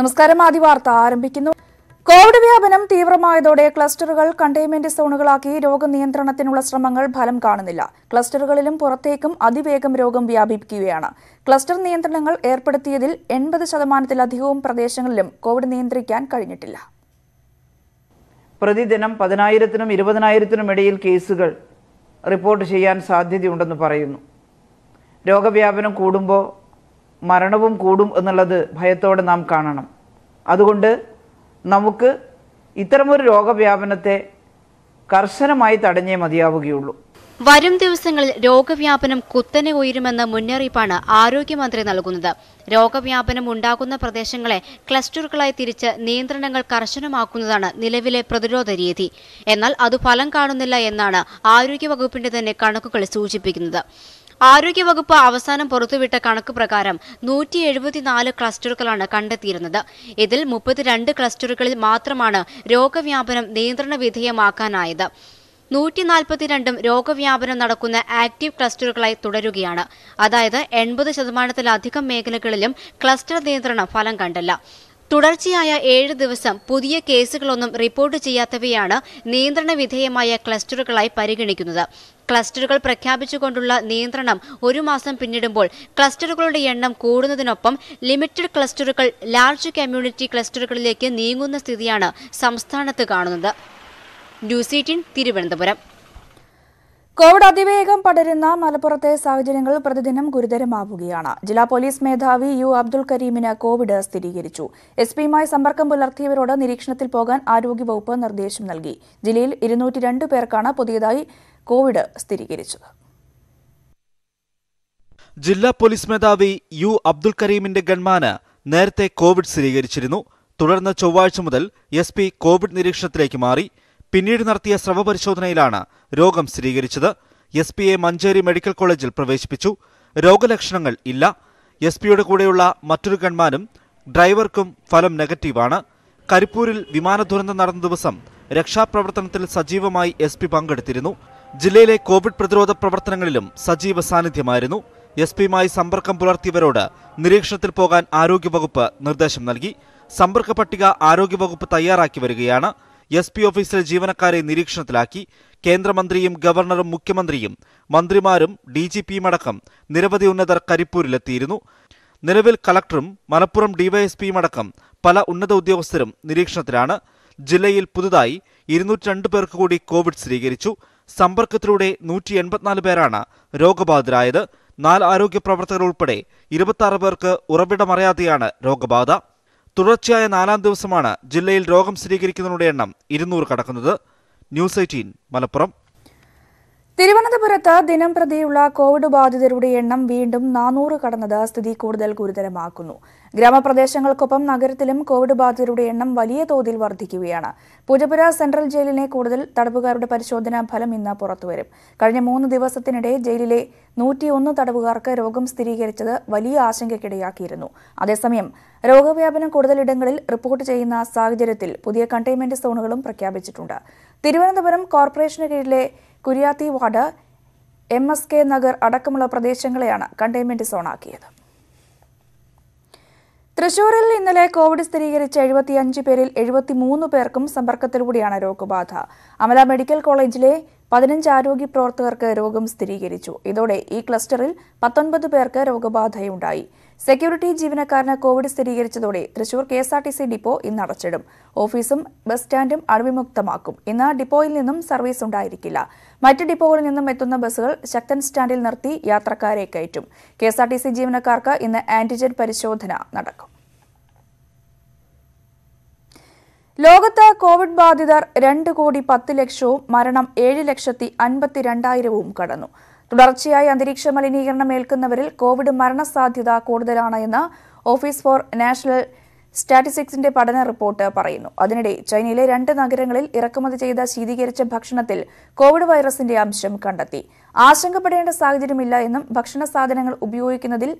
നമസ്കാരം ആദ്യ വാർത്ത ആരംഭിക്കുന്നു കോവിഡ് വ്യാപനം തീവ്രമായതോടെ ക്ലസ്റ്ററുകൾ കണ്ടെയ്ൻമെന്റ് സോണുകളാക്കി രോഗനിയന്ത്രണത്തിനുള്ള ശ്രമങ്ങൾ ഫലം കാണുന്നില്ല ക്ലസ്റ്ററുകളിലും പുറത്തേക്കും അതിവേഗം രോഗം വ്യാപിക്കുകയാണ് ക്ലസ്റ്റർ നിയന്ത്രണങ്ങൾ ഏർപ്പെടുത്തിയതിൽ എൺപത് ശതമാനത്തിലധികവും പ്രദേശങ്ങളിലും കോവിഡ് നിയന്ത്രിക്കാൻ കഴിഞ്ഞിട്ടില്ല പ്രതിദിനം പതിനായിരത്തിനും ഇരുപതിനായിരത്തിനും ഇടയിൽ കേസുകൾ റിപ്പോർട്ട് ചെയ്യാൻ സാധ്യതയുണ്ടെന്ന് പറയുന്നു രോഗവ്യാപനം കൂടുമ്പോൾ മരണവും കൂടും എന്നുള്ളത് ഭയത്തോടെ നാം കാണണം അതുകൊണ്ട് നമുക്ക് ഇത്തരമൊരു രോഗവ്യാപനത്തെ കർശനമായി തടഞ്ഞേ മതിയാവുകയുള്ളൂ വരും ദിവസങ്ങളിൽ രോഗവ്യാപനം കുത്തനെ ഉയരുമെന്ന മുന്നറിയിപ്പാണ് ആരോഗ്യമന്ത്രി നൽകുന്നത് രോഗവ്യാപനം ഉണ്ടാകുന്ന പ്രദേശങ്ങളെ ക്ലസ്റ്ററുകളായി തിരിച്ച് നിയന്ത്രണങ്ങൾ കർശനമാക്കുന്നതാണ് നിലവിലെ പ്രതിരോധ രീതി എന്നാൽ അത് ഫലം കാണുന്നില്ല എന്നാണ് ആരോഗ്യവകുപ്പിന്റെ തന്നെ കണക്കുകൾ സൂചിപ്പിക്കുന്നത് ആരോഗ്യവകുപ്പ് അവസാനം പുറത്തുവിട്ട കണക്ക് പ്രകാരം നൂറ്റി എഴുപത്തിനാല് ക്ലസ്റ്ററുകളാണ് കണ്ടെത്തിയിരുന്നത് ഇതിൽ മുപ്പത്തിരണ്ട് ക്ലസ്റ്ററുകളിൽ മാത്രമാണ് രോഗവ്യാപനം നിയന്ത്രണ വിധേയമാക്കാനായത് നൂറ്റി നാൽപ്പത്തിരണ്ടും രോഗവ്യാപനം നടക്കുന്ന ആക്റ്റീവ് ക്ലസ്റ്ററുകളായി തുടരുകയാണ് അതായത് എൺപത് ശതമാനത്തിലധികം മേഖലകളിലും ക്ലസ്റ്റർ നിയന്ത്രണം ഫലം കണ്ടില്ല തുടർച്ചയായ ഏഴ് ദിവസം പുതിയ കേസുകളൊന്നും റിപ്പോർട്ട് ചെയ്യാത്തവയാണ് നിയന്ത്രണ വിധേയമായ ക്ലസ്റ്ററുകളായി പരിഗണിക്കുന്നത് ക്ലസ്റ്ററുകൾ പ്രഖ്യാപിച്ചുകൊണ്ടുള്ള നിയന്ത്രണം ഒരു മാസം പിന്നിടുമ്പോൾ ക്ലസ്റ്ററുകളുടെ എണ്ണം കൂടുന്നതിനൊപ്പം ലിമിറ്റഡ് ക്ലസ്റ്ററുകൾ ലാർജ് കമ്മ്യൂണിറ്റി ക്ലസ്റ്ററുകളിലേക്ക് നീങ്ങുന്ന സ്ഥിതിയാണ് സംസ്ഥാനത്ത് കാണുന്നത് ന്യൂസ് തിരുവനന്തപുരം കോവിഡ് അതിവേഗം പടരുന്ന മലപ്പുറത്തെ സാഹചര്യങ്ങൾ പ്രതിദിനം ഗുരുതരമാവുകയാണ് ജില്ലാ പോലീസ് മേധാവി യു അബ്ദുൾ കരീമിന് കോവിഡ് സ്ഥിരീകരിച്ചു എസ് പിയുമായി സമ്പർക്കം പുലർത്തിയവരോട് നിരീക്ഷണത്തിൽ പോകാൻ ആരോഗ്യവകുപ്പ് നിർദ്ദേശം നൽകി ജില്ലയിൽ ഇരുന്നൂറ്റി രണ്ട് പേർക്കാണ് പുതിയതായി കോവിഡ് സ്ഥിരീകരിച്ചത് ജില്ലാ പോലീസ് മേധാവി യു അബ്ദുൾ കരീമിന്റെ ഗൺമാന് നേരത്തെ കോവിഡ് സ്ഥിരീകരിച്ചിരുന്നു തുടർന്ന് ചൊവ്വാഴ്ച മുതൽ എസ് കോവിഡ് നിരീക്ഷണത്തിലേക്ക് മാറി പിന്നീട് നടത്തിയ പരിശോധനയിലാണ് രോഗം സ്ഥിരീകരിച്ചത് എസ് പിയെ മഞ്ചേരി മെഡിക്കൽ കോളേജിൽ പ്രവേശിപ്പിച്ചു രോഗലക്ഷണങ്ങൾ ഇല്ല എസ് പിയുടെ കൂടെയുള്ള മറ്റൊരു ഗൺമാനും ഡ്രൈവർക്കും ഫലം നെഗറ്റീവാണ് കരിപ്പൂരിൽ വിമാന ദുരന്തം നടന്ന ദിവസം രക്ഷാപ്രവർത്തനത്തിൽ സജീവമായി എസ് പി പങ്കെടുത്തിരുന്നു ജില്ലയിലെ കോവിഡ് പ്രതിരോധ പ്രവർത്തനങ്ങളിലും സജീവ സാന്നിധ്യമായിരുന്നു എസ് പിയുമായി സമ്പർക്കം പുലർത്തിയവരോട് നിരീക്ഷണത്തിൽ പോകാൻ ആരോഗ്യവകുപ്പ് നിർദ്ദേശം നൽകി സമ്പർക്ക പട്ടിക ആരോഗ്യവകുപ്പ് തയ്യാറാക്കി വരികയാണ് എസ് പി ഓഫീസിലെ ജീവനക്കാരെ നിരീക്ഷണത്തിലാക്കി കേന്ദ്രമന്ത്രിയും ഗവർണറും മുഖ്യമന്ത്രിയും മന്ത്രിമാരും ഡി ജി അടക്കം നിരവധി ഉന്നതർ കരിപ്പൂരിലെത്തിയിരുന്നു നിലവിൽ കലക്ടറും മലപ്പുറം അടക്കം പല ഉന്നത ഉദ്യോഗസ്ഥരും നിരീക്ഷണത്തിലാണ് ജില്ലയിൽ പുതുതായി ഇരുന്നൂറ്റി രണ്ട് പേർക്ക് കൂടി കോവിഡ് സ്ഥിരീകരിച്ചു സമ്പർക്കത്തിലൂടെ നൂറ്റി എൺപത്തിനാല് പേരാണ് രോഗബാധിതരായത് നാല് ആരോഗ്യ പ്രവർത്തകർ ഉൾപ്പെടെ ഇരുപത്തി പേർക്ക് ഉറവിടമറിയാതെയാണ് രോഗബാധ തുടർച്ചയായ നാലാം ദിവസമാണ് ജില്ലയിൽ രോഗം സ്ഥിരീകരിക്കുന്നവരുടെ എണ്ണം ഇരുന്നൂറ് കടക്കുന്നത് ന്യൂസ് എയ്റ്റീൻ മലപ്പുറം തിരുവനന്തപുരത്ത് ദിനം പ്രതിയുള്ള കോവിഡ് ബാധിതരുടെ എണ്ണം വീണ്ടും നാനൂറ് കടന്നത് സ്ഥിതി കൂടുതൽ ഗുരുതരമാക്കുന്നു ഗ്രാമപ്രദേശങ്ങൾക്കൊപ്പം നഗരത്തിലും കോവിഡ് ബാധിതരുടെ എണ്ണം വലിയ തോതിൽ വർദ്ധിക്കുകയാണ് പൂജപുര സെൻട്രൽ ജയിലിനെ കൂടുതൽ തടവുകാരുടെ പരിശോധനാ ഫലം ഇന്ന് പുറത്തുവരും കഴിഞ്ഞ മൂന്ന് ദിവസത്തിനിടെ ജയിലിലെ നൂറ്റിയൊന്ന് തടവുകാർക്ക് രോഗം സ്ഥിരീകരിച്ചത് വലിയ ആശങ്കയ്ക്കിടയാക്കിയിരുന്നു അതേസമയം രോഗവ്യാപനം കൂടുതലിടങ്ങളിൽ റിപ്പോർട്ട് ചെയ്യുന്ന സാഹചര്യത്തിൽ പുതിയ കണ്ടെയ്ൻമെന്റ് സോണുകളും പ്രഖ്യാപിച്ചിട്ടുണ്ട് തിരുവനന്തപുരം കോർപ്പറേഷന് കീഴിലെ Kuriyathi ward M S K Nagar അടക്കമുള്ള പ്രദേശങ്ങളെയാണ് കണ്ടെയ്ൻമെന്റ് സോണാക്കിയത് തൃശൂരിൽ ഇന്നലെ കോവിഡ് സ്ഥിരീകരിച്ച എഴുപത്തിയഞ്ച് പേരിൽ എഴുപത്തി മൂന്ന് പേർക്കും സമ്പർക്കത്തിലൂടെയാണ് രോഗബാധ അമല മെഡിക്കൽ കോളേജിലെ പതിനഞ്ച് ആരോഗ്യ പ്രവർത്തകർക്ക് രോഗം സ്ഥിരീകരിച്ചു ഇതോടെ ഈ ക്ലസ്റ്ററിൽ പത്തൊൻപത് പേർക്ക് രോഗബാധയുണ്ടായി സെക്യൂരിറ്റി ജീവനക്കാരന് കോവിഡ് സ്ഥിരീകരിച്ചതോടെ Thrissur K S R T C depot ഇന്ന് അടച്ചിടും ഓഫീസും ബസ് സ്റ്റാൻഡും അണുവിമുക്തമാക്കും ഇന്ന് ഡിപ്പോയിൽ നിന്നും സർവീസ് ഉണ്ടായിരിക്കില്ല മറ്റ് ഡിപ്പോകളിൽ നിന്നും എത്തുന്ന ബസ്സുകൾ ശക്തൻ സ്റ്റാൻഡിൽ നിർത്തി യാത്രക്കാരെ കയറ്റും കെ ജീവനക്കാർക്ക് ഇന്ന് ആന്റിജൻ പരിശോധന നടക്കും ലോകത്ത് കോവിഡ് ബാധിതർ രണ്ട് കോടി പത്ത് ലക്ഷവും മരണം ഏഴ് ലക്ഷത്തി രണ്ടായിരവും കടന്നു തുടർച്ചയായി അന്തരീക്ഷ മലിനീകരണം ഏൽക്കുന്നവരിൽ കോവിഡ് മരണസാധ്യത കൂടുതലാണ് എന്ന് ഓഫീസ് ഫോർ നാഷണൽ സ്റ്റാറ്റിസ്റ്റിക്സിന്റെ പഠന റിപ്പോർട്ട് പറയുന്നു അതിനിടെ ചൈനയിലെ രണ്ട് നഗരങ്ങളിൽ ഇറക്കുമതി ചെയ്ത ശീതീകരിച്ച ഭക്ഷണത്തിൽ കോവിഡ് വൈറസിന്റെ അംശം കണ്ടെത്തി ആശങ്കപ്പെടേണ്ട സാഹചര്യമില്ല എന്നും ഭക്ഷണ സാധനങ്ങൾ ഉപയോഗിക്കുന്നതിൽ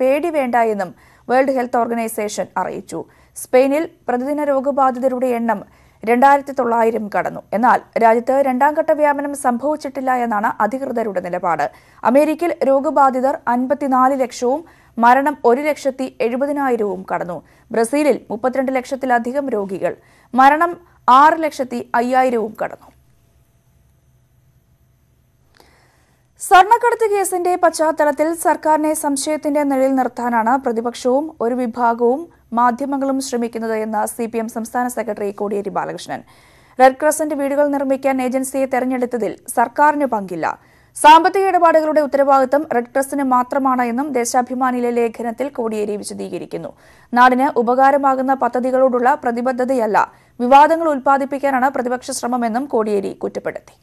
പേടി വേണ്ട എന്നും വേൾഡ് ഹെൽത്ത് ഓർഗനൈസേഷൻ അറിയിച്ചു സ്പെയിനിൽ പ്രതിദിന രോഗബാധിതരുടെ എണ്ണം രണ്ടായിരത്തി തൊള്ളായിരം കടന്നു എന്നാൽ രാജ്യത്ത് രണ്ടാം ഘട്ട വ്യാപനം സംഭവിച്ചിട്ടില്ല എന്നാണ് അധികൃതരുടെ നിലപാട് അമേരിക്കയിൽ രോഗബാധിതർ അൻപത്തിനാല് ലക്ഷവും മരണം ഒരു ലക്ഷത്തി എഴുപതിനായിരവും കടന്നു ബ്രസീലിൽ മുപ്പത്തിരണ്ട് ലക്ഷത്തിലധികം രോഗികൾ മരണം ആറ് ലക്ഷത്തി അയ്യായിരവും കടന്നു സ്വർണക്കടത്ത് കേസിന്റെ പശ്ചാത്തലത്തിൽ സർക്കാരിനെ സംശയത്തിന്റെ നിഴലിൽ നിർത്താനാണ് പ്രതിപക്ഷവും ഒരു വിഭാഗവും മാധ്യമങ്ങളും ശ്രമിക്കുന്നത് എന്ന് സി പി എം സംസ്ഥാന secretary Kodiyeri Balakrishnan Red Crescent വീടുകൾ നിർമ്മിക്കാൻ ഏജൻസിയെ തെരഞ്ഞെടുത്തതിൽ സർക്കാരിന് പങ്കില്ല സാമ്പത്തിക ഇടപാടുകളുടെ ഉത്തരവാദിത്തം റെഡ് ക്രസിന് മാത്രമാണ് എന്നും ദേശാഭിമാനിയിലെ ലേഖനത്തിൽ കോടിയേരി വിശദീകരിക്കുന്നു നാടിന് ഉപകാരമാകുന്ന പദ്ധതികളോടുള്ള പ്രതിബദ്ധതയല്ല വിവാദങ്ങൾ ഉൽപ്പാദിപ്പിക്കാനാണ് പ്രതിപക്ഷ ശ്രമമെന്നും കോടിയേരി കുറ്റപ്പെടുത്തി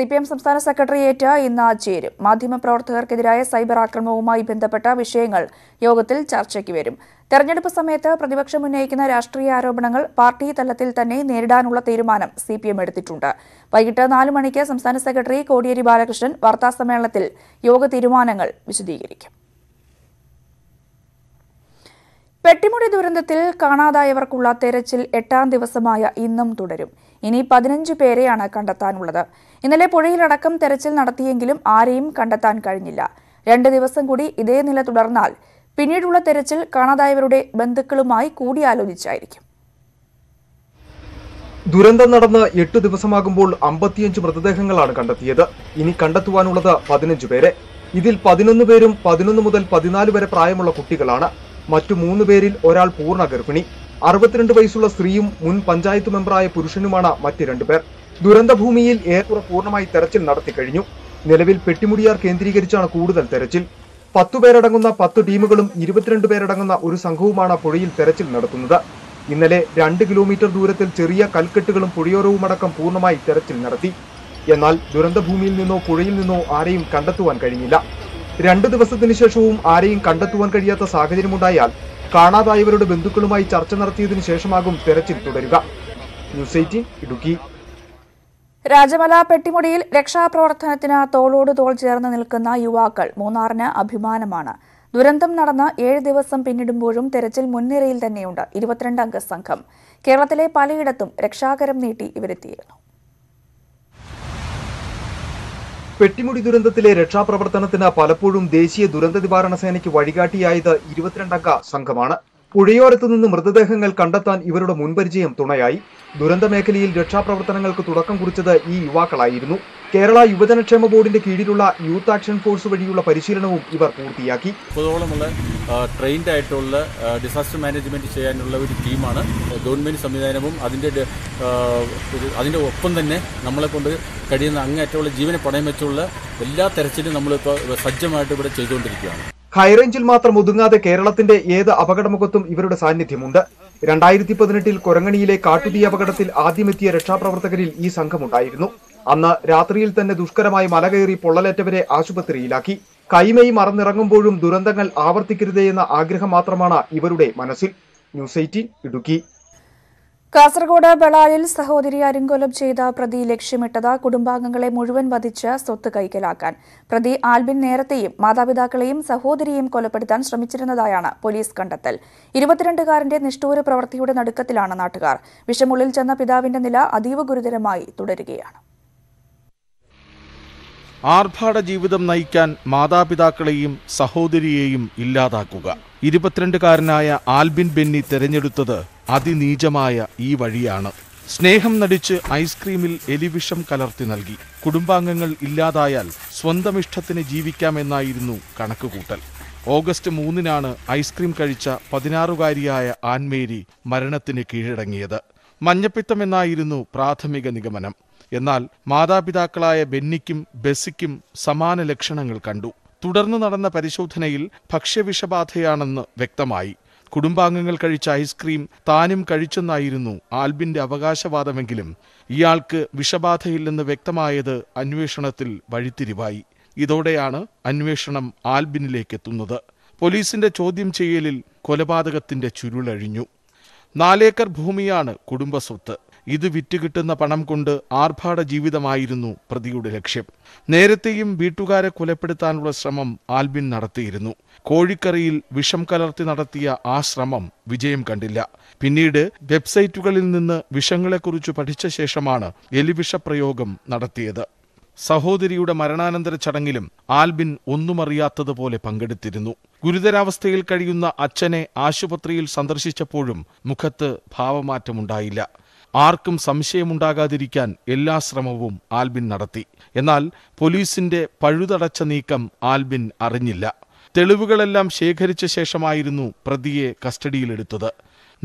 സി പി എം സംസ്ഥാന സെക്രട്ടേറിയറ്റ് ഇന്ന് ചേരും മാധ്യമപ്രവർത്തകർക്കെതിരായ സൈബർ ആക്രമണവുമായി ബന്ധപ്പെട്ട വിഷയങ്ങൾ യോഗത്തിൽ ചർച്ചയ്ക്ക് വരും തെരഞ്ഞെടുപ്പ് സമയത്ത് പ്രതിപക്ഷം ഉന്നയിക്കുന്ന രാഷ്ട്രീയ ആരോപണങ്ങൾ പാർട്ടി തലത്തിൽ തന്നെ നേരിടാനുള്ള തീരുമാനം സി പി എം എടുത്തിട്ടുണ്ട് വൈകിട്ട് നാല് മണിക്ക് സംസ്ഥാന സെക്രട്ടറി കോടിയേരി ബാലകൃഷ്ണൻ വാർത്താസമ്മേളനത്തിൽ യോഗ തീരുമാനങ്ങൾ വിശദീകരിക്കും പെട്ടിമുടി ദുരന്തത്തിൽ കാണാതായവർക്കുള്ള തെരച്ചിൽ എട്ടാം ദിവസമായ ഇന്നും തുടരും ഇനി പതിനഞ്ച് പേരെയാണ് കണ്ടെത്താനുള്ളത് ഇന്നലെ പുഴയിലടക്കം തെരച്ചിൽ നടത്തിയെങ്കിലും ആരെയും കണ്ടെത്താൻ കഴിഞ്ഞില്ല രണ്ട് ദിവസം കൂടി ഇതേ നില തുടർന്നാൽ പിന്നീടുള്ള തെരച്ചിൽ കാണാതായവരുടെ ബന്ധുക്കളുമായി കൂടിയാലോചിച്ചായിരിക്കും ദുരന്തം നടന്ന് എട്ട് ദിവസമാകുമ്പോൾ അമ്പത്തിയഞ്ച് മൃതദേഹങ്ങളാണ് കണ്ടെത്തിയത് ഇനി കണ്ടെത്തുവാനുള്ളത് പതിനഞ്ച് പേരെ ഇതിൽ പതിനൊന്ന് പേരും പതിനൊന്ന് മുതൽ പതിനാല് വരെ പ്രായമുള്ള കുട്ടികളാണ് മറ്റു മൂന്ന് പേരിൽ ഒരാൾ പൂർണ്ണ ഗർഭിണി അറുപത്തിരണ്ട് വയസ്സുള്ള സ്ത്രീയും മുൻ പഞ്ചായത്ത് മെമ്പറായ പുരുഷനുമാണ് മറ്റ് രണ്ടുപേർ ദുരന്തഭൂമിയിൽ ഏറെ പൂർണ്ണമായി തെരച്ചിൽ നടത്തി കഴിഞ്ഞു നിലവിൽ പെട്ടിമുടിയാർ കേന്ദ്രീകരിച്ചാണ് കൂടുതൽ തെരച്ചിൽ പത്തു പേരടങ്ങുന്ന പത്ത് ടീമുകളും ഇരുപത്തിരണ്ട് പേരടങ്ങുന്ന ഒരു സംഘവുമാണ് പുഴയിൽ തെരച്ചിൽ നടത്തുന്നത് ഇന്നലെ രണ്ട് കിലോമീറ്റർ ദൂരത്തിൽ ചെറിയ കൽക്കെട്ടുകളും പുഴയോരവുമടക്കം പൂർണ്ണമായി തെരച്ചിൽ നടത്തി എന്നാൽ ദുരന്തഭൂമിയിൽ നിന്നോ പുഴയിൽ നിന്നോ ആരെയും കണ്ടെത്തുവാൻ കഴിഞ്ഞില്ല രണ്ടു ദിവസത്തിനു ശേഷവും ആരെയും കണ്ടെത്തുവാൻ കഴിയാത്ത സാഹചര്യമുണ്ടായാൽ കാണാതായവരുടെ ബന്ധുക്കളുമായി ചർച്ച നടത്തിയതിനു ശേഷമാകും തെരച്ചിൽ തുടരുക ന്യൂസ് ഇടുക്കി രാജമല പെട്ടിമുടിയിൽ രക്ഷാപ്രവർത്തനത്തിന് തോളോട് തോൾ ചേർന്ന് നിൽക്കുന്ന യുവാക്കൾ മൂന്നാറിന് അഭിമാനമാണ് ദുരന്തം നടന്ന് ഏഴ് ദിവസം പിന്നിടുമ്പോഴും തെരച്ചിൽ മുൻനിരയിൽ തന്നെയുണ്ട് ഇരുപത്തിരണ്ട് അംഗ സംഘം കേരളത്തിലെ പലയിടത്തും രക്ഷാകരം നീട്ടി ഇവരെത്തിയിരുന്നു പെട്ടിമുടി ദുരന്തത്തിലെ രക്ഷാപ്രവർത്തനത്തിന് പലപ്പോഴും ദേശീയ ദുരന്ത നിവാരണ സേനയ്ക്ക് വഴികാട്ടിയായത് ഇരുപത്തിരണ്ടംഗ സംഘമാണ് പുഴയോരത്തു നിന്ന് മൃതദേഹങ്ങൾ കണ്ടെത്താൻ ഇവരുടെ മുൻപരിചയം തുണയായി ദുരന്തമേഖലയിൽ രക്ഷാപ്രവർത്തനങ്ങൾക്ക് തുടക്കം കുറിച്ചത് ഈ യുവാക്കളായിരുന്നു കേരള യുവജനക്ഷേമ ബോർഡിന്റെ കീഴിലുള്ള യൂത്ത് ആക്ഷൻ ഫോഴ്സ് വഴിയുള്ള പരിശീലനവും ഇവർ പൂർത്തിയാക്കി മുപ്പതോളമുള്ള ട്രെയിൻഡ് ആയിട്ടുള്ള ഡിസാസ്റ്റർ മാനേജ്മെന്റ് ചെയ്യാനുള്ള ഒരു ടീമാണ് ഗവൺമെന്റ് സംവിധാനവും അതിന്റെ അതിന്റെ ഒപ്പം തന്നെ നമ്മളെ കൊണ്ട് കഴിയുന്ന അങ്ങേറ്റമുള്ള ജീവനെ പണയം വെച്ചുള്ള എല്ലാ തെരച്ചിലും നമ്മളിപ്പോൾ സജ്ജമായിട്ട് ഇവിടെ ചെയ്തുകൊണ്ടിരിക്കുകയാണ് ഹൈറേഞ്ചിൽ മാത്രം ഒതുങ്ങാതെ കേരളത്തിന്റെ ഏത് അപകടമുഖത്തും ഇവരുടെ സാന്നിധ്യമുണ്ട് രണ്ടായിരത്തി പതിനെട്ടിൽ കൊരങ്ങണിയിലെ കാട്ടുതീ അപകടത്തിൽ ആദ്യമെത്തിയ രക്ഷാപ്രവർത്തകരിൽ ഈ സംഘമുണ്ടായിരുന്നു അന്ന് രാത്രിയിൽ തന്നെ ദുഷ്കരമായി മല കയറി പൊള്ളലേറ്റവരെ ആശുപത്രിയിലാക്കി കൈമൈ മറന്നിറങ്ങുമ്പോഴും ദുരന്തങ്ങൾ ആവർത്തിക്കരുതേ എന്ന ആഗ്രഹം മാത്രമാണ് ഇവരുടെ മനസ്സിൽ ന്യൂസ് എയ്റ്റീൻ ഇടുക്കി കാസർഗോഡ് ബളാലിൽ സഹോദരി അരിങ്കൊലം ചെയ്ത പ്രതി ലക്ഷ്യമിട്ടത് കുടുംബാംഗങ്ങളെ മുഴുവൻ വധിച്ച് സ്വത്ത് കൈക്കലാക്കാൻ പ്രതി ആൽബിൻ നേരത്തെയും മാതാപിതാക്കളെയും സഹോദരിയെയും കൊലപ്പെടുത്താൻ ശ്രമിച്ചിരുന്നതായാണ് പോലീസ് കണ്ടെത്തൽ ഇരുപത്തിരണ്ടുകാരന്റെ നിഷ്ഠൂര പ്രവൃത്തിയുടെ നടുക്കത്തിലാണ് നാട്ടുകാർ വിഷമുള്ളിൽ ചെന്ന പിതാവിന്റെ നില അതീവ ഗുരുതരമായി തുടരുകയാണ് ആർഭാട ജീവിതം നയിക്കാൻ മാതാപിതാക്കളെയും സഹോദരിയെയും ഇല്ലാതാക്കുക ഇരുപത്തിരണ്ടുകാരനായ ആൽബിൻ ബെന്നി തെരഞ്ഞെടുത്തത് അതിനീചമായ ഈ വഴിയാണ് സ്നേഹം നടിച്ച് ഐസ്ക്രീമിൽ എലിവിഷം കലർത്തി നൽകി കുടുംബാംഗങ്ങൾ ഇല്ലാതായാൽ സ്വന്തം ഇഷ്ടത്തിന് ജീവിക്കാമെന്നായിരുന്നു കണക്കുകൂട്ടൽ ഓഗസ്റ്റ് മൂന്നിനാണ് ഐസ്ക്രീം കഴിച്ച പതിനാറുകാരിയായ ആൻമേരി മരണത്തിന് കീഴടങ്ങിയത് മഞ്ഞപ്പിത്തം എന്നായിരുന്നു പ്രാഥമിക നിഗമനം എന്നാൽ മാതാപിതാക്കളായ ബെന്നിക്കും ബെസിക്കും സമാന ലക്ഷണങ്ങൾ കണ്ടു തുടർന്ന് നടന്ന പരിശോധനയിൽ ഭക്ഷ്യവിഷബാധയാണെന്ന് വ്യക്തമായി കുടുംബാംഗങ്ങൾ കഴിച്ച ഐസ്ക്രീം താനും കഴിച്ചെന്നായിരുന്നു ആൽബിന്റെ അവകാശവാദമെങ്കിലും ഇയാൾക്ക് വിഷബാധയില്ലെന്ന് വ്യക്തമായത് അന്വേഷണത്തിൽ വഴിത്തിരിവായി ഇതോടെയാണ് അന്വേഷണം ആൽബിനിലേക്കെത്തുന്നത് പോലീസിന്റെ ചോദ്യം ചെയ്യലിൽ കൊലപാതകത്തിന്റെ ചുരുളഴിഞ്ഞു നാലേക്കർ ഭൂമിയാണ് കുടുംബസ്വത്ത് ഇത് വിറ്റുകിട്ടുന്ന പണം കൊണ്ട് ആർഭാട ജീവിതമായിരുന്നു പ്രതിയുടെ ലക്ഷ്യം നേരത്തെയും വീട്ടുകാരെ കൊലപ്പെടുത്താനുള്ള ശ്രമം ആൽബിൻ നടത്തിയിരുന്നു കോഴിക്കറിയിൽ വിഷം കലർത്തി നടത്തിയ ആ ശ്രമം വിജയം കണ്ടില്ല പിന്നീട് വെബ്സൈറ്റുകളിൽ നിന്ന് വിഷങ്ങളെക്കുറിച്ച് പഠിച്ച ശേഷമാണ് പ്രയോഗം നടത്തിയത് സഹോദരിയുടെ മരണാനന്തര ചടങ്ങിലും ആൽബിൻ ഒന്നുമറിയാത്തതുപോലെ പങ്കെടുത്തിരുന്നു ഗുരുതരാവസ്ഥയിൽ കഴിയുന്ന അച്ഛനെ ആശുപത്രിയിൽ സന്ദർശിച്ചപ്പോഴും മുഖത്ത് ഭാവമാറ്റമുണ്ടായില്ല ആർക്കും സംശയമുണ്ടാകാതിരിക്കാൻ എല്ലാ ശ്രമവും ആൽബിൻ നടത്തി എന്നാൽ പോലീസിന്റെ പഴുതടച്ച നീക്കം ആൽബിൻ അറിഞ്ഞില്ല തെളിവുകളെല്ലാം ശേഖരിച്ച ശേഷമായിരുന്നു പ്രതിയെ കസ്റ്റഡിയിലെടുത്തത്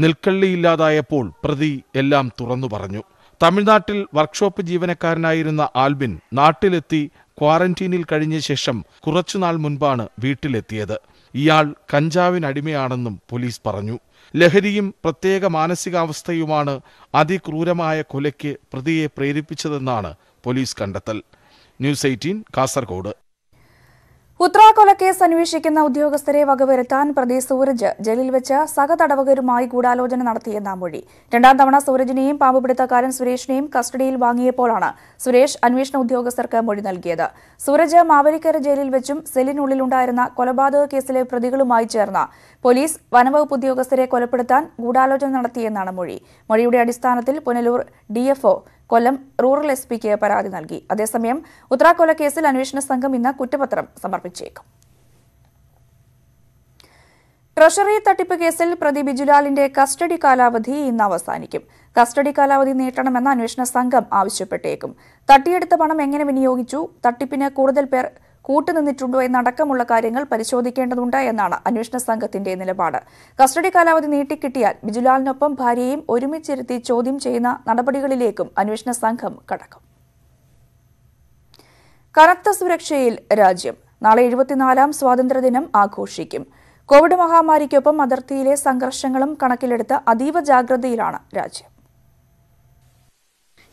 നിൽക്കള്ളിയില്ലാതായപ്പോൾ പ്രതി എല്ലാം തുറന്നു പറഞ്ഞു തമിഴ്നാട്ടിൽ വർക്ക്ഷോപ്പ് ജീവനക്കാരനായിരുന്ന ആൽബിൻ നാട്ടിലെത്തി ക്വാറന്റീനിൽ കഴിഞ്ഞ ശേഷം കുറച്ചുനാൾ മുൻപാണ് വീട്ടിലെത്തിയത് ഇയാൾ കഞ്ചാവിനടിമയാണെന്നും പോലീസ് പറഞ്ഞു ലഹരിയും പ്രത്യേക മാനസികാവസ്ഥയുമാണ് അതിക്രൂരമായ കൊലയ്ക്ക് പ്രതിയെ പ്രേരിപ്പിച്ചതെന്നാണ് പോലീസ് കണ്ടെത്തൽ ന്യൂസ് എയ്റ്റീൻ കാസർഗോഡ് ഉത്രാകൊലക്കേസ് അന്വേഷിക്കുന്ന ഉദ്യോഗസ്ഥരെ വകവരുത്താൻ പ്രതി സൂരജ് ജയിലിൽ വെച്ച് സഹതടവകരുമായി ഗൂഢാലോചന നടത്തിയെന്ന മൊഴി രണ്ടാം തവണ സൂരജിനെയും പാമ്പുപിടുത്തക്കാരൻ സുരേഷിനെയും കസ്റ്റഡിയിൽ വാങ്ങിയപ്പോഴാണ് സുരേഷ് അന്വേഷണ ഉദ്യോഗസ്ഥർക്ക് മൊഴി നൽകിയത് സൂരജ് മാവേലിക്കര ജയിലിൽ വെച്ചും സെല്ലിനുള്ളിലുണ്ടായിരുന്ന കൊലപാതക കേസിലെ പ്രതികളുമായി ചേർന്ന പോലീസ് വനംവകുപ്പ് ഉദ്യോഗസ്ഥരെ കൊലപ്പെടുത്താൻ ഗൂഢാലോചന നടത്തിയെന്നാണ് മൊഴി മൊഴിയുടെ അടിസ്ഥാനത്തിൽ Punalur DFO Kollam rural S പിക്ക് പരാതി നൽകി അതേസമയം ഉത്തരാഖോല കേസിൽ അന്വേഷണ സംഘം ഇന്ന് കുറ്റപത്രം സമർപ്പിച്ചേക്കും ട്രഷറി തട്ടിപ്പ് കേസിൽ പ്രതി ബിജുലാലിന്റെ കസ്റ്റഡി കാലാവധി ഇന്ന് അവസാനിക്കും കസ്റ്റഡി കാലാവധി നീട്ടണമെന്ന് അന്വേഷണ സംഘം ആവശ്യപ്പെട്ടേക്കും തട്ടിയെടുത്ത പണം എങ്ങനെ വിനിയോഗിച്ചു തട്ടിപ്പിന് കൂടുതൽ പേർ കൂട്ടുനിന്നിട്ടുണ്ടോ എന്നടക്കമുള്ള കാര്യങ്ങൾ പരിശോധിക്കേണ്ടതുണ്ട് എന്നാണ് അന്വേഷണ സംഘത്തിന്റെ നിലപാട് കസ്റ്റഡി കാലാവധി നീട്ടിക്കിട്ടിയാൽ ബിജുലാലിനൊപ്പം ഭാര്യയെയും ഒരുമിച്ചിരുത്തി ചോദ്യം ചെയ്യുന്ന നടപടികളിലേക്കും അന്വേഷണ സംഘം കടക്കും കനത്ത സുരക്ഷയിൽ രാജ്യം നാളെ എഴുപത്തിനാലാം സ്വാതന്ത്ര്യദിനം ആഘോഷിക്കും കോവിഡ് മഹാമാരിക്കൊപ്പം അതിർത്തിയിലെ സംഘർഷങ്ങളും കണക്കിലെടുത്ത് അതീവ ജാഗ്രതയിലാണ് രാജ്യം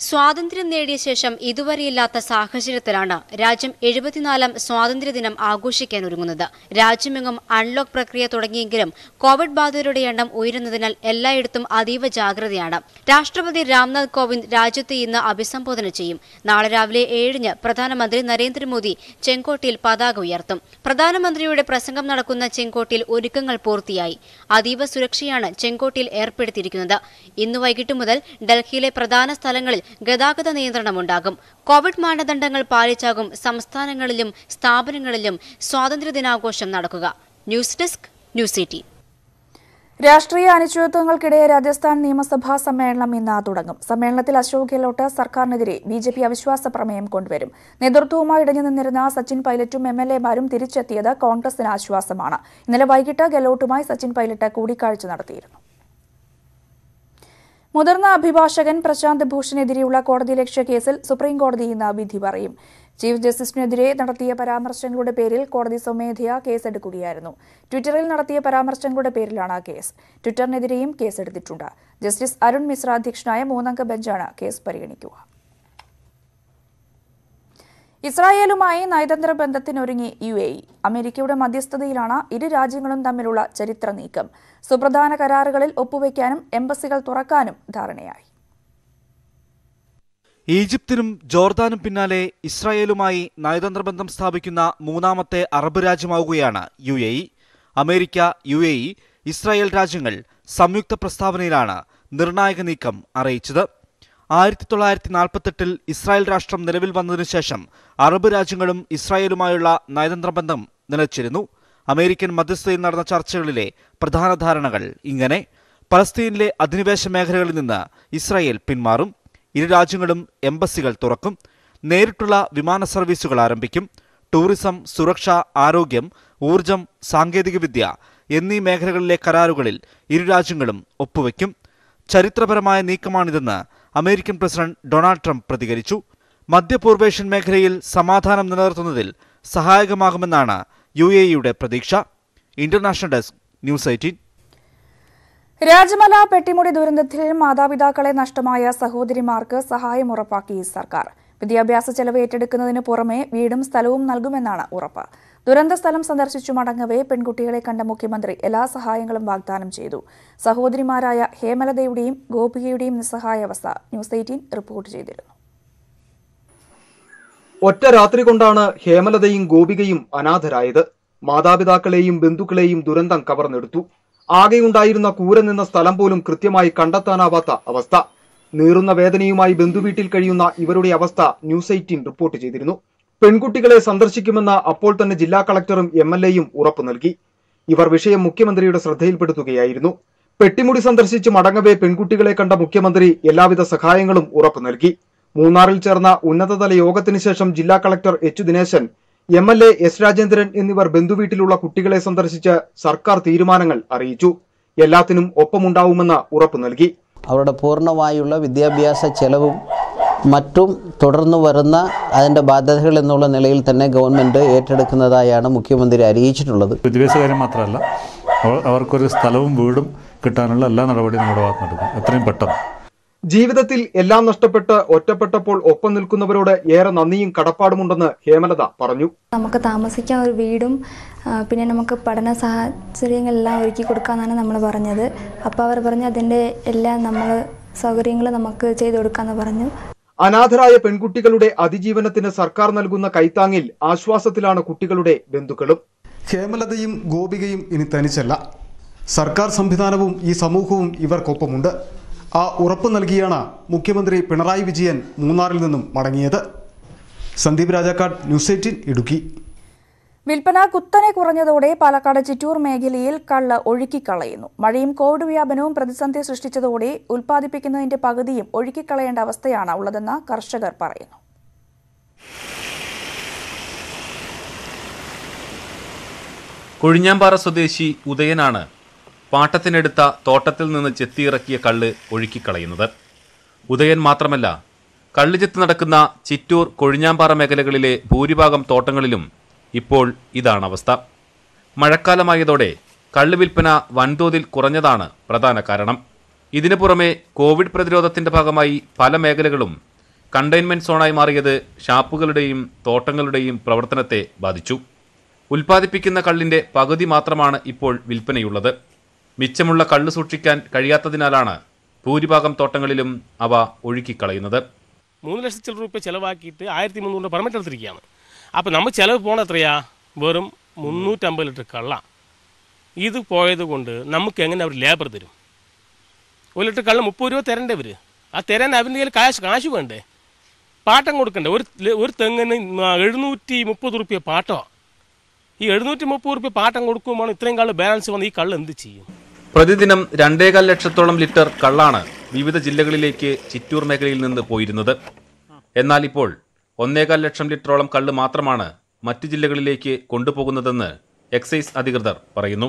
സ്വാതന്ത്ര്യം നേടിയ ശേഷം ഇതുവരെയില്ലാത്ത സാഹചര്യത്തിലാണ് രാജ്യം എഴുപത്തിനാലാം സ്വാതന്ത്ര്യദിനം ആഘോഷിക്കാൻ ഒരുങ്ങുന്നത് രാജ്യമെങ്ങും അൺലോക്ക് പ്രക്രിയ തുടങ്ങിയെങ്കിലും കോവിഡ് ബാധിതരുടെ എണ്ണം ഉയരുന്നതിനാൽ എല്ലായിടത്തും അതീവ ജാഗ്രതയാണ് രാഷ്ട്രപതി രാംനാഥ് കോവിന്ദ് രാജ്യത്തെ ഇന്ന് അഭിസംബോധന ചെയ്യും നാളെ രാവിലെ ഏഴിന് പ്രധാനമന്ത്രി നരേന്ദ്രമോദി ചെങ്കോട്ടയിൽ പതാക ഉയർത്തും പ്രധാനമന്ത്രിയുടെ പ്രസംഗം നടക്കുന്ന ചെങ്കോട്ടയിൽ ഒരുക്കങ്ങൾ പൂർത്തിയായി അതീവ സുരക്ഷയാണ് ചെങ്കോട്ടയിൽ ഏർപ്പെടുത്തിയിരിക്കുന്നത് ഇന്ന് വൈകിട്ട് മുതൽ ഡൽഹിയിലെ പ്രധാന സ്ഥലങ്ങളിൽ ഗതാഗത നിയന്ത്രണമുണ്ടാകും കോവിഡ് മാനദണ്ഡങ്ങൾ പാലിച്ചാകും സംസ്ഥാനങ്ങളിലും സ്ഥാപനങ്ങളിലും സ്വാതന്ത്ര്യദിനാഘോഷം നടക്കുക ന്യൂസ് ഡെസ്ക് ന്യൂസ് എയ്റ്റീൻ രാഷ്ട്രീയ അനിശ്ചിതത്വങ്ങൾക്കിടെ രാജസ്ഥാൻ നിയമസഭാ സമ്മേളനം ഇന്ന് തുടങ്ങും സമ്മേളനത്തിൽ അശോക് ഗെഹ്ലോട്ട് സർക്കാരിനെതിരെ ബി ജെ പി അവിശ്വാസ പ്രമേയം കൊണ്ടുവരും നേതൃത്വവുമായി ഇടഞ്ഞു നിന്നിരുന്ന സച്ചിൻ പൈലറ്റും എം എൽ എമാരും തിരിച്ചെത്തിയത് കോൺഗ്രസിന് ആശ്വാസമാണ് ഇന്നലെ വൈകിട്ട് ഗെഹ്ലോട്ടുമായി സച്ചിൻ പൈലറ്റ് കൂടിക്കാഴ്ച നടത്തിയിരുന്നു മുതിർന്ന അഭിഭാഷകൻ പ്രശാന്ത് ഭൂഷണെതിരെയുള്ള കോടതി ലക്ഷ്യ കേസിൽ സുപ്രീം കോടതി ഇന്ന് വിധി പറയും ചീഫ് ജസ്റ്റിസിനെതിരെ നടത്തിയ പരാമർശങ്ങളുടെ പേരിൽ കോടതി സ്വമേധയാ കേസെടുക്കുകയായിരുന്നു ട്വിറ്ററിൽ നടത്തിയ പരാമർശങ്ങളുടെ പേരിലാണ് കേസ് ട്വിറ്ററിനെതിരെയും കേസെടുത്തിട്ടുണ്ട് ജസ്റ്റിസ് അരുൺ മിശ്ര അധ്യക്ഷനായ മൂന്നംഗ ബെഞ്ചാണ് കേസ് പരിഗണിക്കുക ഇസ്രായേലുമായി നയതന്ത്ര ബന്ധത്തിനൊരുങ്ങി യു എ അമേരിക്കയുടെ മധ്യസ്ഥതയിലാണ് ഇരു രാജ്യങ്ങളും തമ്മിലുള്ള ചരിത്ര നീക്കം സുപ്രധാന കരാറുകളിൽ ഒപ്പുവയ്ക്കാനും എംബസികൾ തുറക്കാനും ധാരണയായി ഈജിപ്തിനും ജോർദാനും പിന്നാലെ ഇസ്രായേലുമായി നയതന്ത്ര ബന്ധം സ്ഥാപിക്കുന്ന മൂന്നാമത്തെ അറബ് രാജ്യമാവുകയാണ് U A America U A Israel രാജ്യങ്ങൾ സംയുക്ത പ്രസ്താവനയിലാണ് നിർണായക നീക്കം അറിയിച്ചത് ആയിരത്തി തൊള്ളായിരത്തി നാൽപ്പത്തെട്ടിൽ ഇസ്രായേൽ രാഷ്ട്രം നിലവിൽ വന്നതിനു ശേഷം അറബ് രാജ്യങ്ങളും ഇസ്രായേലുമായുള്ള നയതന്ത്ര ബന്ധം നിലച്ചിരുന്നു അമേരിക്കൻ മധ്യസ്ഥതയിൽ നടന്ന ചർച്ചകളിലെ പ്രധാന ധാരണകൾ ഇങ്ങനെ പലസ്തീനിലെ അധിനിവേശ മേഖലകളിൽ നിന്ന് ഇസ്രായേൽ പിന്മാറും ഇരു രാജ്യങ്ങളും എംബസികൾ തുറക്കും നേരിട്ടുള്ള വിമാന സർവീസുകൾ ആരംഭിക്കും ടൂറിസം സുരക്ഷ ആരോഗ്യം ഊർജം സാങ്കേതികവിദ്യ എന്നീ മേഖലകളിലെ കരാറുകളിൽ ഇരു രാജ്യങ്ങളും ഒപ്പുവെക്കും ചരിത്രപരമായ നീക്കമാണിതെന്ന് അമേരിക്കൻ പ്രസിഡന്റ് ഡൊണാൾഡ് ട്രംപ് പ്രതികരിച്ചു മധ്യപൂർവേഷ്യൻ മേഖലയിൽ സമാധാനം നിലനിർത്തുന്നതിൽ സഹായകമാകുമെന്നാണ് യു എ ഇയുടെ പ്രതീക്ഷ international desk News Eighteen Rajamala Pettimudi ദുരന്തത്തിൽ മാതാപിതാക്കളെ നഷ്ടമായ സഹോദരിമാർക്ക് സഹായം ഉറപ്പാക്കി സർക്കാർ വിദ്യാഭ്യാസ ചെലവ് ഏറ്റെടുക്കുന്നതിന് പുറമെ വീടും സ്ഥലവും നൽകുമെന്നാണ് ഉറപ്പ് ദുരന്ത സ്ഥലം സന്ദർശിച്ചു മടങ്ങവേ പെൺകുട്ടികളെ കണ്ട മുഖ്യമന്ത്രി എല്ലാ സഹായങ്ങളും വാഗ്ദാനം ചെയ്തു സഹോദരിമാരായ ഹേമലതയുടെയും ഗോപികയുടെയും നിസ്സഹായാവസ്ഥ ന്യൂസ് എയ്റ്റീൻ റിപ്പോർട്ട് ചെയ്തിരുന്നു ഒറ്റ രാത്രി കൊണ്ടാണ് ഹേമലതയും ഗോപികയും അനാഥരായത് മാതാപിതാക്കളെയും ബന്ധുക്കളെയും ദുരന്തം കവർന്നെടുത്തു ആകെയുണ്ടായിരുന്ന കൂര നിന്ന സ്ഥലം പോലും കൃത്യമായി കണ്ടെത്താനാവാത്ത അവസ്ഥ നീറുന്ന വേദനയുമായി ബന്ധുവീട്ടിൽ കഴിയുന്ന ഇവരുടെ അവസ്ഥ ന്യൂസ് എയ്റ്റീൻ റിപ്പോർട്ട് ചെയ്തിരുന്നു പെൺകുട്ടികളെ സന്ദർശിക്കുമെന്ന അപ്പോൾ തന്നെ ജില്ലാ കളക്ടറും എം എൽ എയും ഉറപ്പു നൽകി ഇവർ വിഷയം മുഖ്യമന്ത്രിയുടെ ശ്രദ്ധയിൽപ്പെടുത്തുകയായിരുന്നു പെട്ടിമുടി സന്ദർശിച്ച് മടങ്ങവേ പെൺകുട്ടികളെ കണ്ട മുഖ്യമന്ത്രി എല്ലാവിധ സഹായങ്ങളും ഉറപ്പു നൽകി മൂന്നാറിൽ ചേർന്ന ഉന്നതതല യോഗത്തിന് ശേഷം ജില്ലാ collector H Dineshan M L A S Rajendran എന്നിവർ ബന്ധുവീട്ടിലുള്ള കുട്ടികളെ സന്ദർശിച്ച് സർക്കാർ തീരുമാനങ്ങൾ അറിയിച്ചു എല്ലാത്തിനും ഒപ്പമുണ്ടാവുമെന്ന് ഉറപ്പു നൽകി അവരുടെ പൂർണ്ണമായുള്ള വിദ്യാഭ്യാസ ചെലവും മറ്റും തുടർന്നു വരുന്ന അതിൻ്റെ ബാധ്യതകൾ എന്നുള്ള നിലയിൽ തന്നെ ഗവൺമെൻറ് ഏറ്റെടുക്കുന്നതായാണ് മുഖ്യമന്ത്രി അറിയിച്ചിട്ടുള്ളത് കാര്യം മാത്രമല്ല അവർക്കൊരു സ്ഥലവും വീടും കിട്ടാനുള്ള എല്ലാ നടപടിയും നമ്മുടെ ഭാഗത്ത് എടുക്കും എത്രയും പെട്ടെന്ന് ജീവിതത്തിൽ എല്ലാം നഷ്ടപ്പെട്ട് ഒറ്റപ്പെട്ടപ്പോൾ ഒപ്പം നിൽക്കുന്നവരോട് ഏറെ നന്ദിയും കടപ്പാടുമുണ്ടെന്ന് ഹേമലത പറഞ്ഞു നമുക്ക് താമസിക്കാൻ ഒരു വീടും പിന്നെ നമുക്ക് പഠന സാഹചര്യങ്ങളെല്ലാം ഒരുക്കി കൊടുക്കാന്നാണ് നമ്മൾ പറഞ്ഞത് അപ്പോൾ അവർ പറഞ്ഞു അതിൻ്റെ എല്ലാ നമ്മൾ സൗകര്യങ്ങൾ നമുക്ക് ചെയ്തു കൊടുക്കാന്ന് പറഞ്ഞു അനാഥരായ പെൺകുട്ടികളുടെ അതിജീവനത്തിന് സർക്കാർ നൽകുന്ന കൈത്താങ്ങിൽ ആശ്വാസത്തിലാണ് കുട്ടികളുടെ ബന്ധുക്കളും ഹേമലതയും ഗോപികയും ഇനി തനിച്ചല്ല സർക്കാർ സംവിധാനവും ഈ സമൂഹവും ഇവർക്കൊപ്പമുണ്ട് ആ ഉറപ്പ് നൽകിയാണ് മുഖ്യമന്ത്രി പിണറായി വിജയൻ മൂന്നാറിൽ നിന്നും മടങ്ങിയത് സന്ദീപ് രാജാക്കാട് ന്യൂസ് എയ്റ്റീൻ ഇടുക്കി വിൽപ്പന കുത്തനെ കുറഞ്ഞതോടെ പാലക്കാട് ചിറ്റൂർ മേഖലയിൽ കള്ള് ഒഴുക്കിക്കളയുന്നു മഴയും കോവിഡ് വ്യാപനവും പ്രതിസന്ധി സൃഷ്ടിച്ചതോടെ ഉൽപ്പാദിപ്പിക്കുന്നതിന്റെ പകുതിയും ഒഴുക്കിക്കളയേണ്ട അവസ്ഥയാണ് ഉള്ളതെന്ന് കർഷകർ പറയുന്നു കൊഴിഞ്ഞാമ്പാറ സ്വദേശി ഉദയനാണ് പാട്ടത്തിനെടുത്ത തോട്ടത്തിൽ നിന്ന് ചെത്തിയിറക്കിയ കള്ള് ഒഴുക്കിക്കളയുന്നത് ഉദയൻ മാത്രമല്ല ചെത്ത് നടക്കുന്ന ചിറ്റൂർ കൊഴിഞ്ഞാമ്പാറ മേഖലകളിലെ ഭൂരിഭാഗം തോട്ടങ്ങളിലും ഇപ്പോൾ ഇതാണ് അവസ്ഥ മഴക്കാലമായതോടെ കള്ള് വിൽപ്പന വൻതോതിൽ കുറഞ്ഞതാണ് പ്രധാന കാരണം ഇതിനു പുറമെ കോവിഡ് പ്രതിരോധത്തിന്റെ ഭാഗമായി പല മേഖലകളും കണ്ടെയ്ൻമെന്റ് സോണായി മാറിയത് ഷാപ്പുകളുടെയും തോട്ടങ്ങളുടെയും പ്രവർത്തനത്തെ ബാധിച്ചു ഉൽപ്പാദിപ്പിക്കുന്ന കള്ളിന്റെ പകുതി മാത്രമാണ് ഇപ്പോൾ വിൽപ്പനയുള്ളത് മിച്ചമുള്ള കള്ള് സൂക്ഷിക്കാൻ കഴിയാത്തതിനാലാണ് ഭൂരിഭാഗം തോട്ടങ്ങളിലും അവ ഒഴുക്കിക്കളയുന്നത് മൂന്ന് ലക്ഷത്തിൽ രൂപ ചിലവാക്കിയിട്ട് ആയിരത്തി മുന്നൂറ് പെർമിറ്റ് എടുത്തിരിക്കുകയാണ് അപ്പോൾ നമ്മൾ ചിലവ് പോണ എത്രയാ വെറും മുന്നൂറ്റമ്പത് ലിറ്റർ കള്ള ഇത് പോയത് കൊണ്ട് നമുക്ക് എങ്ങനെ അവർ ലേബർ തരും ഒരു ലിറ്റർ കള്ള മുപ്പത് രൂപ തരണ്ടേ ഇവർ ആ തരാൻ അവൻ്റെ കയ്യിൽ കാശ് കാശ് വേണ്ടേ പാട്ടം കൊടുക്കണ്ടേ ഒരു ഒരു തെങ്ങിന് എഴുന്നൂറ്റി മുപ്പത് റുപ്യ പാട്ടോ ഈ എഴുന്നൂറ്റി മുപ്പത് റുപ്യ പാട്ടം കൊടുക്കുമ്പോൾ ഇത്രയും കള്ള് ബാലൻസ് വന്ന് ഈ കള്ള് എന്ത് ചെയ്യും പ്രതിദിനം രണ്ടേകാൽ ലക്ഷത്തോളം ലിറ്റർ കള്ളാണ് വിവിധ ജില്ലകളിലേക്ക് ചിറ്റൂർ മേഖലയിൽ നിന്ന് പോയിരുന്നത് എന്നാൽ ഇപ്പോൾ ഒന്നേകാൽ ലക്ഷം ലിറ്ററോളം കള്ള് മാത്രമാണ് മറ്റ് ജില്ലകളിലേക്ക് കൊണ്ടുപോകുന്നതെന്ന് എക്സൈസ് അധികൃതർ പറയുന്നു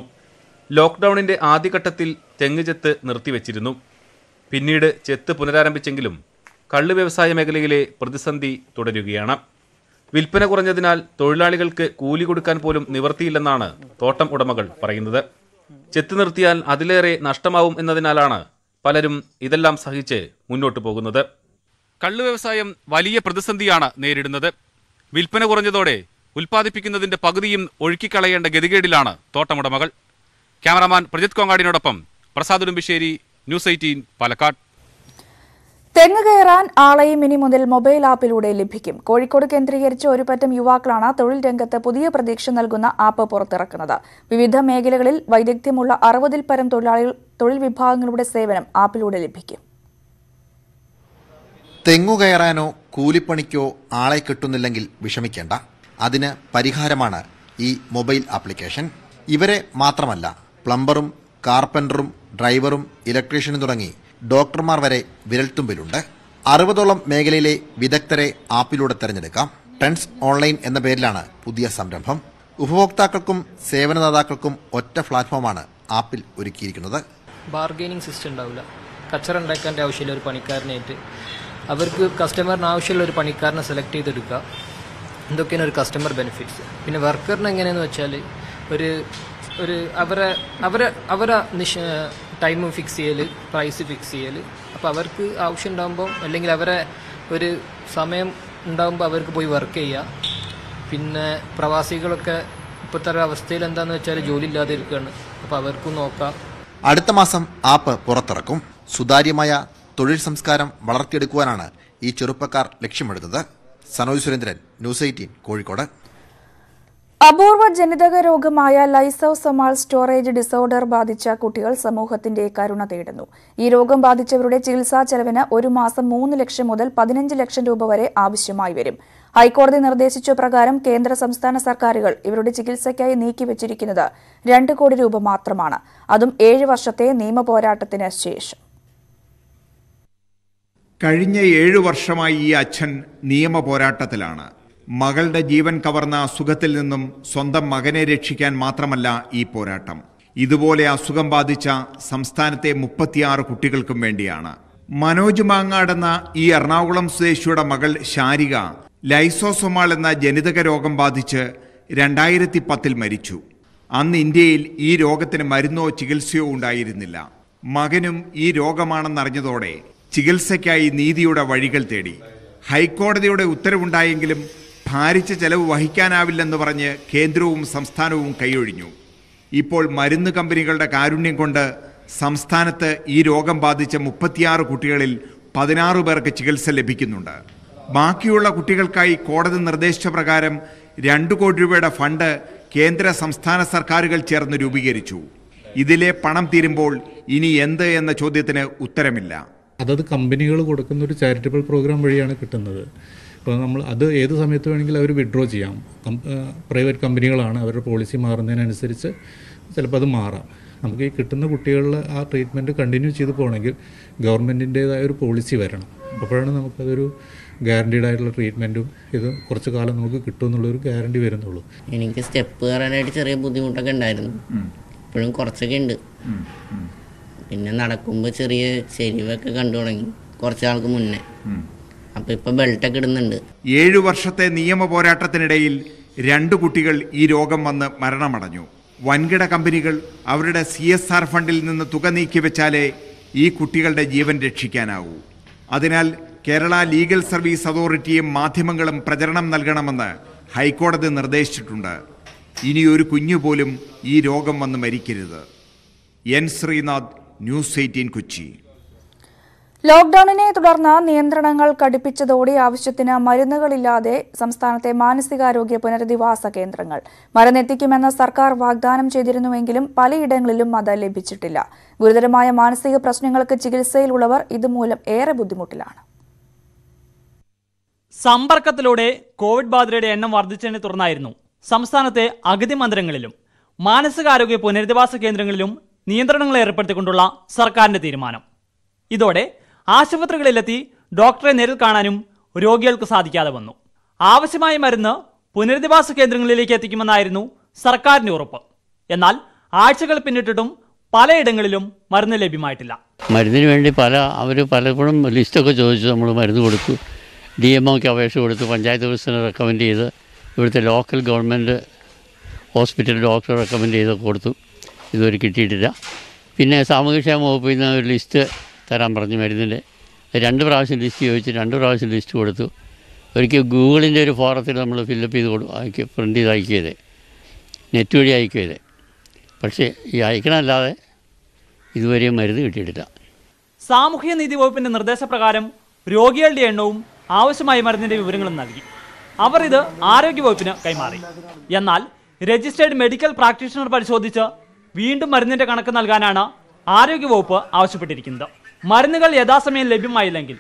ലോക്ക്ഡൌണിന്റെ ആദ്യഘട്ടത്തിൽ തെങ്ങ് ചെത്ത് നിർത്തിവെച്ചിരുന്നു പിന്നീട് ചെത്ത് പുനരാരംഭിച്ചെങ്കിലും കള്ള് വ്യവസായ മേഖലയിലെ പ്രതിസന്ധി തുടരുകയാണ് വിൽപ്പന കുറഞ്ഞതിനാൽ തൊഴിലാളികൾക്ക് കൂലി കൊടുക്കാൻ പോലും നിവർത്തിയില്ലെന്നാണ് തോട്ടം ഉടമകൾ പറയുന്നത് ചെത്തു നിർത്തിയാൽ അതിലേറെ നഷ്ടമാവും എന്നതിനാലാണ് പലരും ഇതെല്ലാം സഹിച്ച് മുന്നോട്ടു പോകുന്നത് കള്ളു വ്യവസായം വലിയ പ്രതിസന്ധിയാണ് നേരിടുന്നത് വിൽപ്പന കുറഞ്ഞതോടെ ഉൽപ്പാദിപ്പിക്കുന്നതിന്റെ പകുതിയും ഒഴുക്കിക്കളയേണ്ട ഗതികേടിലാണ് തോട്ടമുടമകൾ ക്യാമറാമാൻ പ്രജിത് കോങ്ങാടിനോടൊപ്പം പ്രസാദ് ഉടുമ്പിശ്ശേരി ന്യൂസ് എയ്റ്റീൻ പാലക്കാട് തെങ്ങ് കയറാൻ ആളെയും ഇനി മുതൽ മൊബൈൽ ആപ്പിലൂടെ ലഭിക്കും കോഴിക്കോട് കേന്ദ്രീകരിച്ച് ഒരു പറ്റം യുവാക്കളാണ് തൊഴിൽ രംഗത്ത് പുതിയ പ്രതീക്ഷ നൽകുന്ന ആപ്പ് പുറത്തിറക്കുന്നത് വിവിധ മേഖലകളിൽ വൈദഗ്ധ്യമുള്ള അറുപതിൽ പരം തൊഴിലാളികൾ തൊഴിൽ വിഭാഗങ്ങളുടെ സേവനം ആപ്പിലൂടെ ലഭിക്കും തെങ്ങു കയറാനോ കൂലിപ്പണിക്കോ ആളെ കിട്ടുന്നില്ലെങ്കിൽ വിഷമിക്കേണ്ട അതിന് പരിഹാരമാണ് ഈ മൊബൈൽ ആപ്ലിക്കേഷൻ ഇവരെ മാത്രമല്ല പ്ലംബറും കാർപ്പൻ്ററും ഡ്രൈവറും ഇലക്ട്രീഷ്യനും തുടങ്ങി ഡോക്ടർമാർ വരെ വിരൽത്തുമ്പിലുണ്ട് അറുപതോളം മേഖലയിലെ വിദഗ്ധരെ ആപ്പിലൂടെ തെരഞ്ഞെടുക്കാം ട്രെൻഡ്സ് ഓൺലൈൻ എന്ന പേരിലാണ് പുതിയ സംരംഭം ഉപഭോക്താക്കൾക്കും സേവനദാതാക്കൾക്കും ഒറ്റ പ്ലാറ്റ്ഫോമാണ് ആപ്പിൽ ഒരുക്കിയിരിക്കുന്നത് ബാർഗെയിനിങ് സിസ്റ്റം ഉണ്ടാവില്ല കച്ചറ ഉണ്ടാക്കേണ്ട ആവശ്യമില്ല ഒരു പണിക്കാരനായിട്ട് അവർക്ക് കസ്റ്റമറിന് ആവശ്യമുള്ള ഒരു പണിക്കാരനെ സെലക്ട് ചെയ്തെടുക്കുക എന്തൊക്കെയാണ് ഒരു കസ്റ്റമർ ബെനിഫിറ്റ്സ് പിന്നെ വർക്കറിന് എങ്ങനെയെന്ന് വെച്ചാൽ ഒരു ഒരു അവരെ അവരെ അവരെ നിഷ ടൈം ഫിക്സ് ചെയ്യൽ പ്രൈസ് ഫിക്സ് ചെയ്യൽ അപ്പോൾ അവർക്ക് ആവശ്യം ഉണ്ടാകുമ്പോൾ അല്ലെങ്കിൽ അവരെ ഒരു സമയം ഉണ്ടാകുമ്പോൾ അവർക്ക് പോയി വർക്ക് ചെയ്യുക പിന്നെ പ്രവാസികളൊക്കെ ഇപ്പോഴത്തെ അവസ്ഥയിൽ എന്താണെന്ന് വെച്ചാൽ ജോലി ഇല്ലാതെ ഇരിക്കുകയാണ് അപ്പോൾ അവർക്കും നോക്കാം അടുത്ത മാസം ആപ്പ് പുറത്തിറക്കും സുതാര്യമായ തൊഴിൽ സംസ്കാരം വളർത്തിയെടുക്കുവാനാണ് ഈ ചെറുപ്പക്കാർ ലക്ഷ്യമെടുത്തത് സനോജ് സുരേന്ദ്രൻ ന്യൂസ് എയ്റ്റീൻ കോഴിക്കോട് അപൂർവ ജനിതക രോഗമായ സമാൾ സ്റ്റോറേജ് ഡിസോർഡർ ബാധിച്ച കുട്ടികൾ സമൂഹത്തിന്റെ കരുണ തേടുന്നു ഈ രോഗം ബാധിച്ചവരുടെ ചികിത്സാ ചെലവിന് ഒരു മാസം മൂന്ന് ലക്ഷം മുതൽ പതിനഞ്ച് ലക്ഷം രൂപ വരെ ആവശ്യമായി വരും ഹൈക്കോടതി നിർദ്ദേശിച്ച പ്രകാരം കേന്ദ്ര സംസ്ഥാന സർക്കാരുകൾ ഇവരുടെ ചികിത്സയ്ക്കായി നീക്കിവച്ചിരിക്കുന്നത് രണ്ട് കോടി രൂപ മാത്രമാണ് അതും ഏഴ് വർഷത്തെ നിയമ പോരാട്ടത്തിന് ശേഷം കഴിഞ്ഞ ഏഴു വർഷമായി ഈ അച്ഛൻ നിയമ പോരാട്ടത്തിലാണ് മകളുടെ ജീവൻ കവർന്ന അസുഖത്തിൽ നിന്നും സ്വന്തം മകനെ രക്ഷിക്കാൻ മാത്രമല്ല ഈ പോരാട്ടം ഇതുപോലെ അസുഖം ബാധിച്ച സംസ്ഥാനത്തെ മുപ്പത്തിയാറ് കുട്ടികൾക്കും വേണ്ടിയാണ് മനോജ് മാങ്ങാടെന്ന ഈ എറണാകുളം സ്വദേശിയുടെ മകൾ ശാരിക ലൈസോസൊമാൾ എന്ന ജനിതക രോഗം ബാധിച്ച് രണ്ടായിരത്തി പത്തിൽ മരിച്ചു അന്ന് ഇന്ത്യയിൽ ഈ രോഗത്തിന് മരുന്നോ ചികിത്സയോ ഉണ്ടായിരുന്നില്ല മകനും ഈ രോഗമാണെന്നറിഞ്ഞതോടെ ചികിത്സയ്ക്കായി നീതിയുടെ വഴികൾ തേടി ഹൈക്കോടതിയുടെ ഉത്തരവുണ്ടായെങ്കിലും ഭാരിച്ച ചെലവ് വഹിക്കാനാവില്ലെന്ന് പറഞ്ഞ് കേന്ദ്രവും സംസ്ഥാനവും കൈയൊഴിഞ്ഞു ഇപ്പോൾ മരുന്ന് കമ്പനികളുടെ കാരുണ്യം കൊണ്ട് സംസ്ഥാനത്ത് ഈ രോഗം ബാധിച്ച മുപ്പത്തിയാറ് കുട്ടികളിൽ പതിനാറ് പേർക്ക് ചികിത്സ ലഭിക്കുന്നുണ്ട് ബാക്കിയുള്ള കുട്ടികൾക്കായി കോടതി നിർദ്ദേശിച്ച പ്രകാരം രണ്ട് കോടി രൂപയുടെ ഫണ്ട് കേന്ദ്ര സംസ്ഥാന സർക്കാരുകൾ ചേർന്ന് രൂപീകരിച്ചു ഇതിലെ പണം തീരുമ്പോൾ ഇനി എന്ത് എന്ന ചോദ്യത്തിന് ഉത്തരമില്ല അതത് കമ്പനികൾ കൊടുക്കുന്ന ഒരു ചാരിറ്റബിൾ പ്രോഗ്രാം വഴിയാണ് കിട്ടുന്നത് അപ്പോൾ നമ്മൾ അത് ഏത് സമയത്ത് വേണമെങ്കിലും അവർ വിഡ്രോ ചെയ്യാം പ്രൈവറ്റ് കമ്പനികളാണ് അവരുടെ പോളിസി മാറുന്നതിനനുസരിച്ച് ചിലപ്പോൾ അത് മാറാം നമുക്ക് ഈ കിട്ടുന്ന കുട്ടികളിൽ ആ ട്രീറ്റ്മെൻറ്റ് കണ്ടിന്യൂ ചെയ്ത് പോകണമെങ്കിൽ ഗവൺമെൻറ്റിൻ്റേതായ ഒരു പോളിസി വരണം അപ്പോഴാണ് നമുക്കതൊരു ഗ്യാരണ്ടീഡ് ആയിട്ടുള്ള ട്രീറ്റ്മെൻറ്റും ഇത് കുറച്ച് കാലം നമുക്ക് കിട്ടും എന്നുള്ളൊരു ഗ്യാരണ്ടി വരുന്നുള്ളൂ എനിക്ക് സ്റ്റെപ്പ് കയറാനായിട്ട് ചെറിയ ബുദ്ധിമുട്ടൊക്കെ ഉണ്ടായിരുന്നു ഇപ്പോഴും കുറച്ചൊക്കെ ഉണ്ട് പിന്നെ നടക്കുമ്പോൾ ചെറിയ ചെരിവൊക്കെ കണ്ടു തുടങ്ങി കുറച്ചാൾക്ക് മുന്നേ അപ്പോൾ ഇപ്പോൾ ബെൽറ്റൊക്കെ ഇടുന്നുണ്ട് ഏഴു വർഷത്തെ നിയമ പോരാട്ടത്തിനിടയിൽ രണ്ട് കുട്ടികൾ ഈ രോഗം വന്ന് മരണമടഞ്ഞു വൻകിട കമ്പനികൾ അവരുടെ സി എസ് ആർ ഫണ്ടിൽ നിന്ന് തുക നീക്കിവെച്ചാലേ ഈ കുട്ടികളുടെ ജീവൻ രക്ഷിക്കാനാവൂ അതിനാൽ കേരള ലീഗൽ സർവീസ് അതോറിറ്റിയും മാധ്യമങ്ങളും പ്രചരണം നൽകണമെന്ന് ഹൈക്കോടതി നിർദ്ദേശിച്ചിട്ടുണ്ട് ഇനിയൊരു കുഞ്ഞു പോലും ഈ രോഗം വന്ന് മരിക്കരുത് N Sreenath News Eighteen Kochi ലോക്ഡൌണിനെ തുടർന്ന് നിയന്ത്രണങ്ങൾ കടുപ്പിച്ചതോടെ ആവശ്യത്തിന് മരുന്നുകളില്ലാതെ സംസ്ഥാനത്തെ മാനസികാരോഗ്യ പുനരധിവാസ കേന്ദ്രങ്ങൾ മരുന്നെത്തിക്കുമെന്ന് സർക്കാർ വാഗ്ദാനം ചെയ്തിരുന്നുവെങ്കിലും പലയിടങ്ങളിലും അത് ലഭിച്ചിട്ടില്ല ഗുരുതരമായ മാനസിക പ്രശ്നങ്ങൾക്ക് ചികിത്സയിലുള്ളവർ ഇതുമൂലം ഏറെ ബുദ്ധിമുട്ടിലാണ് സമ്പർക്കത്തിലൂടെ കോവിഡ് ബാധിതരുടെ എണ്ണം വർദ്ധിച്ചതിനെ തുടർന്നായിരുന്നു സംസ്ഥാനത്തെ അഗതി മന്ദിരങ്ങളിലും മാനസികാരോഗ്യ പുനരധിവാസ കേന്ദ്രങ്ങളിലും നിയന്ത്രണങ്ങൾ ഏർപ്പെടുത്തിക്കൊണ്ടുള്ള സർക്കാരിന്റെ തീരുമാനം ഇതോടെ ആശുപത്രികളിലെത്തി ഡോക്ടറെ നേരിൽ കാണാനും രോഗികൾക്ക് സാധിക്കാതെ വന്നു ആവശ്യമായ മരുന്ന് പുനരധിവാസ കേന്ദ്രങ്ങളിലേക്ക് എത്തിക്കുമെന്നായിരുന്നു സർക്കാരിന്റെ ഉറപ്പ് എന്നാൽ ആഴ്ചകൾ പിന്നിട്ടിട്ടും പലയിടങ്ങളിലും മരുന്ന് ലഭ്യമായിട്ടില്ല മരുന്നിന് വേണ്ടി പല അവർ പലപ്പോഴും ലിസ്റ്റൊക്കെ ചോദിച്ചു നമ്മൾ മരുന്ന് കൊടുത്തു ഡി എം ഒക്കെ അപേക്ഷ കൊടുത്തു പഞ്ചായത്ത് ഓഫീസിനെ റെക്കമെൻഡ് ചെയ്ത് ഇവിടുത്തെ local government hospital doctor recommend ചെയ്തൊക്കെ കൊടുത്തു ഇതുവരെ കിട്ടിയിട്ടില്ല പിന്നെ സാമൂഹ്യക്ഷേമ വകുപ്പിൽ നിന്ന് ഒരു ലിസ്റ്റ് തരാൻ പറഞ്ഞു മരുന്നിൻ്റെ രണ്ട് പ്രാവശ്യം ലിസ്റ്റ് ചോദിച്ച് രണ്ട് പ്രാവശ്യം ലിസ്റ്റ് കൊടുത്തു ഒരിക്കൽ ഗൂഗിളിൻ്റെ ഒരു ഫോറത്തിൽ നമ്മൾ ഫില്ലപ്പ് ചെയ്ത് കൊടു അയക്കുക പ്രിൻ്റ് ചെയ്ത് അയക്കുകയത് നെറ്റ് വഴി അയക്കുകയത് പക്ഷേ ഈ അയക്കണമല്ലാതെ ഇതുവരെയും മരുന്ന് കിട്ടിയിട്ടില്ല സാമൂഹ്യ നീതി വകുപ്പിൻ്റെ നിർദ്ദേശപ്രകാരം രോഗികളുടെ എണ്ണവും ആവശ്യമായ മരുന്നിൻ്റെ വിവരങ്ങളും നൽകി അവർ ഇത് ആരോഗ്യവകുപ്പിന് കൈമാറി എന്നാൽ രജിസ്റ്റേർഡ് മെഡിക്കൽ പ്രാക്ടീഷണർ പരിശോധിച്ച് വീണ്ടും മരുന്നിൻ്റെ കണക്ക് നൽകാനാണ് ആരോഗ്യവകുപ്പ് ആവശ്യപ്പെട്ടിരിക്കുന്നത് മരുന്നുകൾ യഥാസമയം ലഭ്യമായില്ലെങ്കിൽ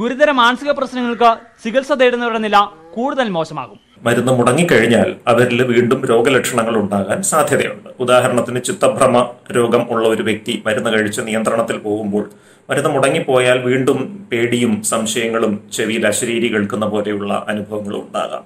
ഗുരുതര മാനസിക പ്രശ്നങ്ങൾക്ക് ചികിത്സ തേടുന്നവരുടെ നില കൂടുതൽ മോശമാകും മരുന്ന് മുടങ്ങിക്കഴിഞ്ഞാൽ അവരിൽ വീണ്ടും രോഗലക്ഷണങ്ങൾ ഉണ്ടാകാൻ സാധ്യതയുണ്ട് ഉദാഹരണത്തിന് ചിത്തഭ്രമ രോഗം ഉള്ള ഒരു വ്യക്തി മരുന്ന് കഴിച്ച് നിയന്ത്രണത്തിൽ പോകുമ്പോൾ മരുന്ന് മുടങ്ങിപ്പോയാൽ വീണ്ടും പേടിയും സംശയങ്ങളും ചെവിയിൽ അശരീരി കേൾക്കുന്ന പോലെയുള്ള അനുഭവങ്ങളും ഉണ്ടാകാം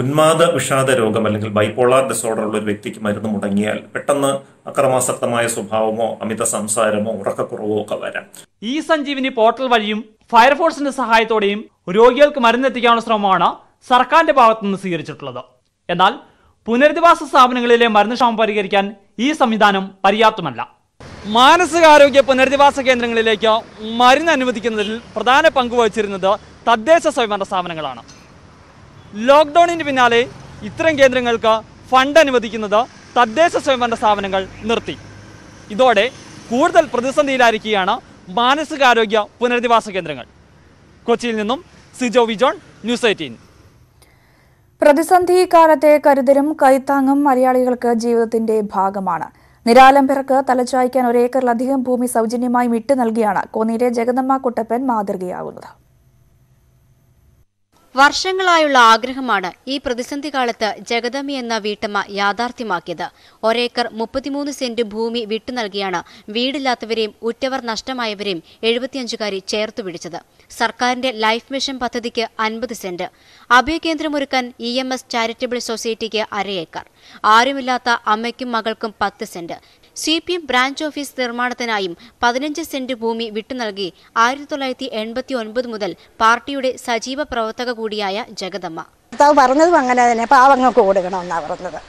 ഉന്മാദ വിഷാദ രോഗം അല്ലെങ്കിൽ ബൈപോളാർ ഡിസോർഡർ ഉള്ള ഒരു വ്യക്തിക്ക് മരുന്ന് മുടങ്ങിയാൽ പെട്ടെന്ന് അക്രമാസക്തമായ സ്വഭാവമോ അമിത സംസാരമോ ഉറക്കക്കുറവോ ഒക്കെ വരാം ഈ സഞ്ജീവിനി പോർട്ടൽ വഴിയും ഫയർഫോഴ്സിന്റെ സഹായത്തോടെയും രോഗികൾക്ക് എത്തിക്കാനുള്ള ശ്രമമാണ് സർക്കാരിന്റെ ഭാഗത്തു നിന്ന് സ്വീകരിച്ചിട്ടുള്ളത് എന്നാൽ പുനരധിവാസ സ്ഥാപനങ്ങളിലെ മരുന്ന് ക്ഷാമം പരിഹരിക്കാൻ ഈ സംവിധാനം പര്യാപ്തമല്ല മാനസികാരോഗ്യ പുനരധിവാസ കേന്ദ്രങ്ങളിലേക്ക് മരുന്ന് അനുവദിക്കുന്നതിൽ പ്രധാന പങ്ക് വഹിച്ചിരുന്നത് തദ്ദേശ സ്വയംഭരണ സ്ഥാപനങ്ങളാണ് ലോക്ക്ഡൌണിന് പിന്നാലെ ഇത്തരം കേന്ദ്രങ്ങൾക്ക് ഫണ്ട് അനുവദിക്കുന്നത് തദ്ദേശ സ്വയംഭരണ സ്ഥാപനങ്ങൾ നിർത്തി ഇതോടെ കൂടുതൽ പ്രതിസന്ധിയിലായിരിക്കുകയാണ് മാനസികാരോഗ്യ പുനരധിവാസ കേന്ദ്രങ്ങൾ കൊച്ചിയിൽ നിന്നും സിജോ വിജോൺ ന്യൂസ് എയ്റ്റീൻ പ്രതിസന്ധി കാലത്തെ കരുതലും കൈത്താങ്ങും മലയാളികൾക്ക് ജീവിതത്തിന്റെ ഭാഗമാണ് നിരാലംബർക്ക് തലച്ചായ്ക്കാൻ ഒരേക്കറിലധികം ഭൂമി സൗജന്യമായി വിട്ടു നൽകിയാണ് കോന്നിയിലെ ജഗദമ്മ കുട്ടപ്പൻ മാതൃകയാകുന്നത് വർഷങ്ങളായുള്ള ആഗ്രഹമാണ് ഈ പ്രതിസന്ധി കാലത്ത് ജഗദമ്മി എന്ന വീട്ടമ്മ യാഥാർത്ഥ്യമാക്കിയത് ഒരേക്കർ മുപ്പത്തിമൂന്ന് സെന്റ് ഭൂമി വിട്ടു നൽകിയാണ് വീടില്ലാത്തവരെയും ഉറ്റവർ നഷ്ടമായവരെയും എഴുപത്തിയഞ്ചുകാരി ചേർത്തു പിടിച്ചത് സർക്കാരിന്റെ ലൈഫ് മിഷൻ പദ്ധതിക്ക് അൻപത് സെന്റ് അഭയകേന്ദ്രമൊരുക്കാൻ ഇ എം എസ് ചാരിറ്റബിൾ സൊസൈറ്റിക്ക് അരയേക്കർ ആരുമില്ലാത്ത അമ്മയ്ക്കും മകൾക്കും പത്ത് cent C P M branch office നിർമ്മാണത്തിനായും പതിനഞ്ച് സെന്റ് ഭൂമി വിട്ടുനൽകി ആയിരത്തി തൊള്ളായിരത്തി എൺപത്തി ഒൻപത് മുതൽ പാർട്ടിയുടെ സജീവ പ്രവർത്തക കൂടിയായ ജഗദമ്മ പറഞ്ഞതും അങ്ങനെ തന്നെ പാവങ്ങൾക്ക് കൊടുക്കണമെന്നാണ് പറഞ്ഞത്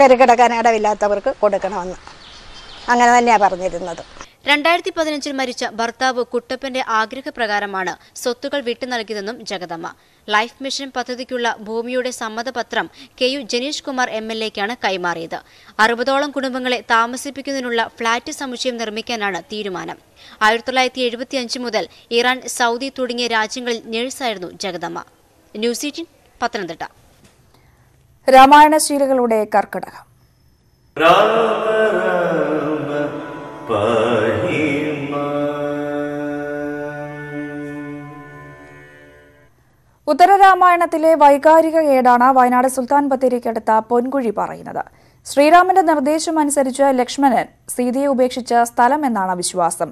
കരുകിടക്കാൻ ഇടവില്ലാത്തവർക്ക് കൊടുക്കണമെന്ന് അങ്ങനെ തന്നെയാണ് പറഞ്ഞിരുന്നത് രണ്ടായിരത്തി പതിനഞ്ചിൽ മരിച്ച ഭർത്താവ് കുട്ടപ്പന്റെ ആഗ്രഹപ്രകാരമാണ് സ്വത്തുകൾ വിട്ടു നൽകിയതെന്നും ജഗദമ്മ ലൈഫ് മിഷൻ പദ്ധതിക്കുള്ള ഭൂമിയുടെ സമ്മതപത്രം K U Janeesh Kumar M L എക്കാണ് കൈമാറിയത് അറുപതോളം കുടുംബങ്ങളെ താമസിപ്പിക്കുന്നതിനുള്ള ഫ്ളാറ്റ് സമുച്ചയം നിർമ്മിക്കാനാണ് തീരുമാനം ആയിരത്തി തൊള്ളായിരത്തി എഴുപത്തിയഞ്ച് മുതൽ ഇറാൻ സൗദി തുടങ്ങിയ രാജ്യങ്ങളിൽ നേഴ്സായിരുന്നു ജഗദമ്മ ന്യൂസ് പത്തനംതിട്ട രാമായണശീലകളുടെ കർക്കടകം രാമ രാമ ഉത്തരരാമായണത്തിലെ വൈകാരിക ഏടാണ് വയനാട് സുൽത്താൻ ബത്തേരിക്കടുത്ത പൊൻകുഴി പറയുന്നത് ശ്രീരാമന്റെ നിർദ്ദേശം അനുസരിച്ച് ലക്ഷ്മണൻ സീതയെ ഉപേക്ഷിച്ച സ്ഥലം എന്നാണ് വിശ്വാസം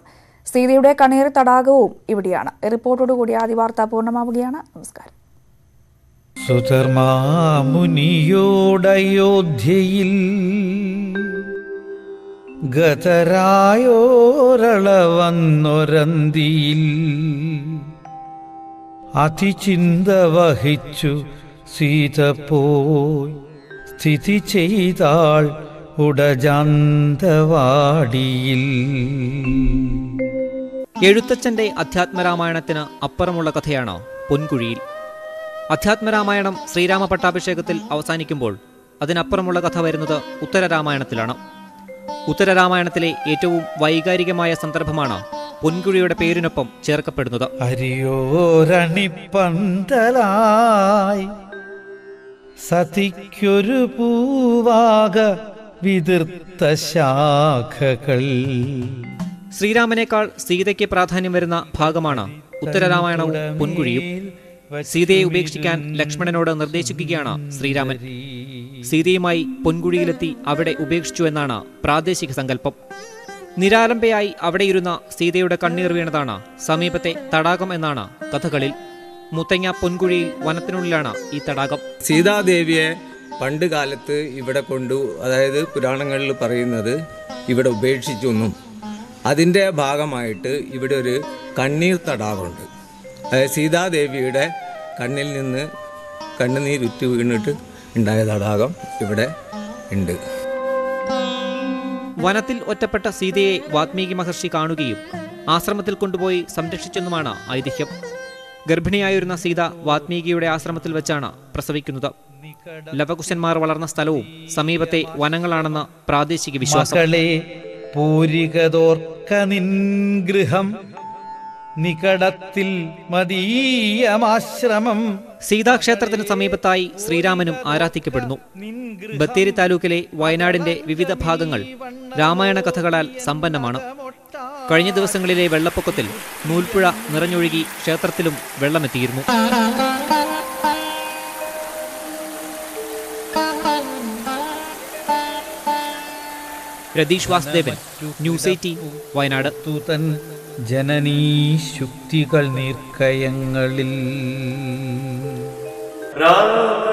സീതയുടെ കണ്ണീർ തടാകവും ഇവിടെയാണ് റിപ്പോർട്ടോടുകൂടി ആദ്യ വാർത്ത പൂർണ്ണമാവുകയാണ് നമസ്കാരം സുധർമാമുനിയോടയോധ്യയിൽ ഗതരായോരള അതിചിന്ത വഹിച്ചു സീത പോയി സ്ഥിതി ചെയ്താൾ ഉടജാന്തവാടിയിൽ എഴുത്തച്ഛൻ്റെ അധ്യാത്മരാമായണത്തിന് അപ്പുറമുള്ള കഥയാണ് പൊൻകുഴിയിൽ അധ്യാത്മരാമായണം ശ്രീരാമ പട്ടാഭിഷേകത്തിൽ അവസാനിക്കുമ്പോൾ അതിനപ്പുറമുള്ള കഥ വരുന്നത് ഉത്തരരാമായണത്തിലാണ് ഉത്തരരാമായണത്തിലെ ഏറ്റവും വൈകാരികമായ സന്ദർഭമാണ് പൊൻകുഴിയുടെ പേരിനൊപ്പം ചേർക്കപ്പെടുന്നത് ഹരിയോരണിപ്പന്തലായി സതിക്കൊരു പൂവാക വിതിർത്ത ശാഖകൾ ശ്രീരാമനേക്കാൾ സീതയ്ക്ക് പ്രാധാന്യം വരുന്ന ഭാഗമാണ് ഉത്തരരാമായണവും പൊൻകുഴിയും സീതയെ ഉപേക്ഷിക്കാൻ ലക്ഷ്മണനോട് നിർദ്ദേശിക്കുകയാണ് ശ്രീരാമൻ സീതയുമായി പൊൻകുഴിയിലെത്തി അവിടെ ഉപേക്ഷിച്ചു എന്നാണ് പ്രാദേശിക സങ്കല്പം നിരാലംബയായി അവിടെയിരുന്ന സീതയുടെ കണ്ണീർ വീണതാണ് സമീപത്തെ തടാകം എന്നാണ് കഥകളിൽ മുത്തങ്ങ പൊൻകുഴിയിൽ വനത്തിനുള്ളിലാണ് ഈ തടാകം സീതാദേവിയെ പണ്ട് കാലത്ത് ഇവിടെ കൊണ്ടു അതായത് പുരാണങ്ങളിൽ പറയുന്നത് ഇവിടെ ഉപേക്ഷിച്ചൊന്നും അതിൻ്റെ ഭാഗമായിട്ട് ഇവിടെ ഒരു കണ്ണീർ തടാകമുണ്ട് അതായത് സീതാദേവിയുടെ കണ്ണിൽ നിന്ന് കണ്ണുനീരുറ്റി വീണിട്ട് ഉണ്ടായ തടാകം ഇവിടെ ഉണ്ട് വനത്തിൽ ഒറ്റപ്പെട്ട സീതയെ വാത്മീകി മഹർഷി കാണുകയും ആശ്രമത്തിൽ കൊണ്ടുപോയി സംരക്ഷിച്ചെന്നുമാണ് ഐതിഹ്യം ഗർഭിണിയായിരുന്ന സീത വാത്മീകിയുടെ ആശ്രമത്തിൽ വെച്ചാണ് പ്രസവിക്കുന്നത് ലവകുശന്മാർ വളർന്ന സ്ഥലവും സമീപത്തെ വനങ്ങളാണെന്ന് പ്രാദേശിക വിശ്വാസം ഗൃഹം നികടത്തിൽ മതീയമാശ്രമം സീതാക്ഷേത്രത്തിന് സമീപത്തായി ശ്രീരാമനും ആരാധിക്കപ്പെടുന്നു ബത്തേരി താലൂക്കിലെ വയനാടിന്റെ വിവിധ ഭാഗങ്ങൾ രാമായണ കഥകളാൽ സമ്പന്നമാണ് കഴിഞ്ഞ ദിവസങ്ങളിലെ വെള്ളപ്പൊക്കത്തിൽ നൂൽപ്പുഴ നിറഞ്ഞൊഴുകി ക്ഷേത്രത്തിലും വെള്ളമെത്തിയിരുന്നു രതീഷ് വാസുദേവൻ ന്യൂസ് എയ്റ്റീൻ വയനാട് ജനനീ ശുക്തികൾ നീർക്കയങ്ങളിൽ രാ